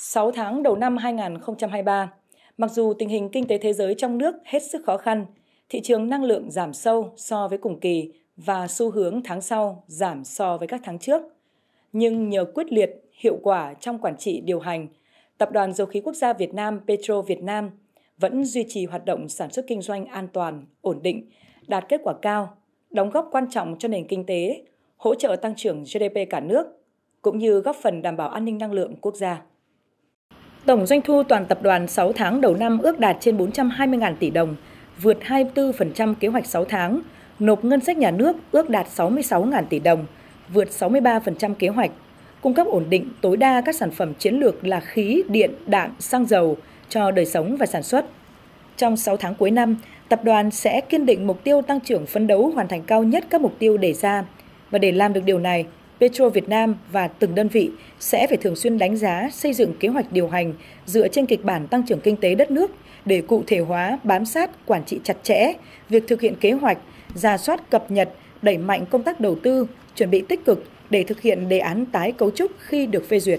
6 tháng đầu năm 2023, mặc dù tình hình kinh tế thế giới trong nước hết sức khó khăn, thị trường năng lượng giảm sâu so với cùng kỳ và xu hướng tháng sau giảm so với các tháng trước. Nhưng nhờ quyết liệt, hiệu quả trong quản trị điều hành, Tập đoàn Dầu khí Quốc gia Việt Nam Petro Việt Nam vẫn duy trì hoạt động sản xuất kinh doanh an toàn, ổn định, đạt kết quả cao, đóng góp quan trọng cho nền kinh tế, hỗ trợ tăng trưởng GDP cả nước, cũng như góp phần đảm bảo an ninh năng lượng quốc gia. Tổng doanh thu toàn tập đoàn 6 tháng đầu năm ước đạt trên 420.000 tỷ đồng, vượt 24% kế hoạch 6 tháng, nộp ngân sách nhà nước ước đạt 66.000 tỷ đồng, vượt 63% kế hoạch, cung cấp ổn định tối đa các sản phẩm chiến lược là khí, điện, đạn, xăng dầu cho đời sống và sản xuất. Trong 6 tháng cuối năm, tập đoàn sẽ kiên định mục tiêu tăng trưởng phấn đấu hoàn thành cao nhất các mục tiêu đề ra. Và để làm được điều này, Petro Việt Nam và từng đơn vị sẽ phải thường xuyên đánh giá, xây dựng kế hoạch điều hành dựa trên kịch bản tăng trưởng kinh tế đất nước để cụ thể hóa, bám sát, quản trị chặt chẽ việc thực hiện kế hoạch, ra soát cập nhật, đẩy mạnh công tác đầu tư, chuẩn bị tích cực để thực hiện đề án tái cấu trúc khi được phê duyệt.